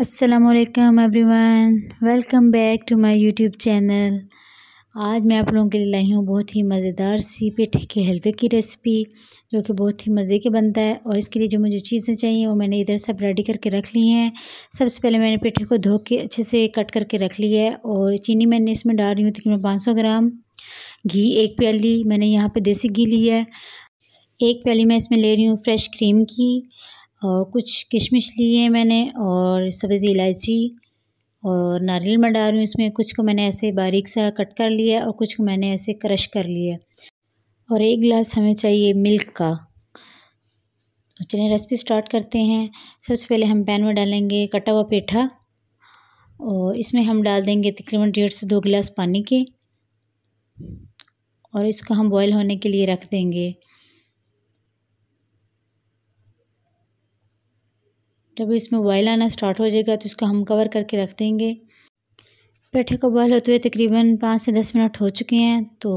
असलकम वन welcome back to my YouTube channel आज मैं आप लोगों के लिए लाई हूँ बहुत ही मज़ेदार सी पेठे के हलवे की रेसिपी जो कि बहुत ही मज़े के बनता है और इसके लिए जो मुझे चीज़ें चाहिए वो मैंने इधर सब रेडी करके रख ली हैं सबसे पहले मैंने पेठे को धो के अच्छे से कट करके रख ली है और चीनी मैंने इसमें डाल रही हूँ तकरीबन पाँच सौ ग्राम घी एक प्याली मैंने यहाँ पर देसी घी लिया है एक प्याली मैं इसमें ले रही हूँ फ्रेश क्रीम की और कुछ किशमिश लिए है मैंने और सब्ज़ी इलायची और नारियल मैं डाल रही हूँ इसमें कुछ को मैंने ऐसे बारीक सा कट कर लिया और कुछ को मैंने ऐसे क्रश कर लिया और एक गिलास हमें चाहिए मिल्क का तो चलिए रेसिपी स्टार्ट करते हैं सबसे पहले हम पैन में डालेंगे कटा हुआ पेठा और इसमें हम डाल देंगे तकरीबन डेढ़ से दो गिलास पानी के और इसको हम बॉईल होने के लिए रख देंगे जब इसमें बॉयल आना स्टार्ट हो जाएगा तो इसको हम कवर करके रख देंगे पेठे को बॉयल होते हुए तकरीबन पाँच से दस मिनट हो चुके हैं तो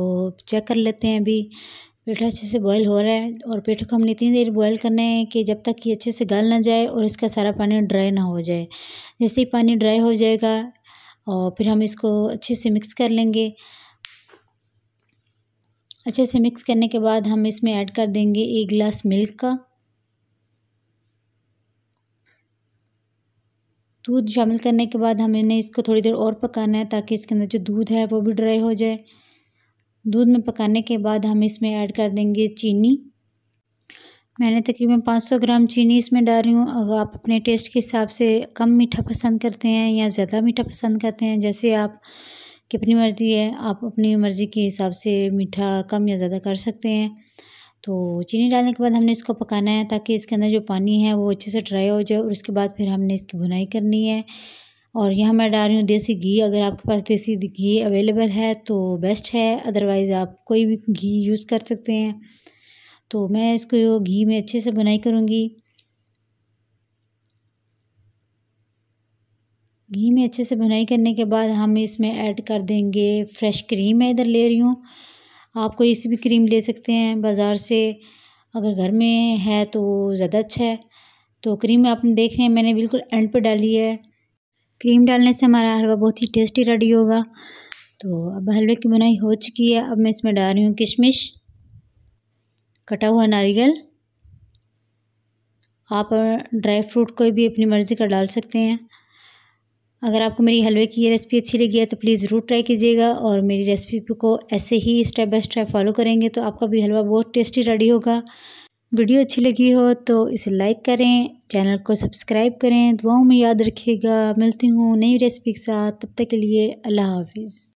चेक कर लेते हैं अभी पेठा अच्छे से बॉयल हो रहा है और पेठे को हमने इतनी देर बॉयल करना है कि जब तक ये अच्छे से गल ना जाए और इसका सारा पानी ड्राई ना हो जाए जैसे ही पानी ड्राई हो जाएगा और फिर हम इसको अच्छे से मिक्स कर लेंगे अच्छे से मिक्स करने के बाद हम इसमें ऐड कर देंगे एक गिलास मिल्क का दूध शामिल करने के बाद हमें इसको थोड़ी देर और पकाना है ताकि इसके अंदर जो दूध है वो भी ड्राई हो जाए दूध में पकाने के बाद हम इसमें ऐड कर देंगे चीनी मैंने तकरीबन 500 ग्राम चीनी इसमें डाल रही हूँ अगर आप अपने टेस्ट के हिसाब से कम मीठा पसंद करते हैं या ज़्यादा मीठा पसंद करते हैं जैसे आप कितनी मर्ज़ी है आप अपनी मर्ज़ी के हिसाब से मीठा कम या ज़्यादा कर सकते हैं तो चीनी डालने के बाद हमने इसको पकाना है ताकि इसके अंदर जो पानी है वो अच्छे से ड्राई हो जाए और उसके बाद फिर हमने इसकी बुनाई करनी है और यहाँ मैं डाल रही हूँ देसी घी अगर आपके पास देसी घी अवेलेबल है तो बेस्ट है अदरवाइज़ आप कोई भी घी यूज़ कर सकते हैं तो मैं इसको घी में अच्छे से बुनाई करूँगी घी में अच्छे से बुनाई करने के बाद हम इसमें ऐड कर देंगे फ्रेश क्रीम मैं इधर ले रही हूँ आप कोई सी भी क्रीम ले सकते हैं बाज़ार से अगर घर में है तो ज़्यादा अच्छा है तो क्रीम आप देख रहे हैं मैंने बिल्कुल एंड पर डाली है क्रीम डालने से हमारा हलवा बहुत ही टेस्टी रेडी होगा तो अब हलवे की बुनाई हो चुकी है अब मैं इसमें डाल रही हूँ किशमिश कटा हुआ नारियल आप ड्राई फ्रूट कोई भी अपनी मर्ज़ी का डाल सकते हैं अगर आपको मेरी हलवे की ये रेसिपी अच्छी लगी है तो प्लीज़ ज़रूर ट्राई कीजिएगा और मेरी रेसिपी को ऐसे ही स्टेप बाय स्टेप फॉलो करेंगे तो आपका भी हलवा बहुत टेस्टी रेडी होगा वीडियो अच्छी लगी हो तो इसे लाइक करें चैनल को सब्सक्राइब करें दुआओं में याद रखिएगा मिलती हूँ नई रेसिपी के साथ तब तक के लिए अल्लाह हाफिज़